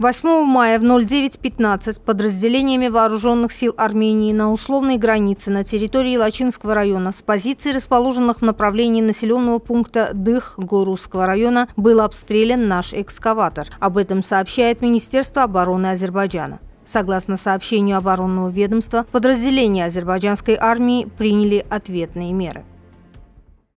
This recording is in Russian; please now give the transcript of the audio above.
8 мая в 09.15 подразделениями вооруженных сил Армении на условной границе на территории Лачинского района с позиций, расположенных в направлении населенного пункта Дых Горусского района, был обстрелян наш экскаватор. Об этом сообщает Министерство обороны Азербайджана. Согласно сообщению оборонного ведомства, подразделения азербайджанской армии приняли ответные меры.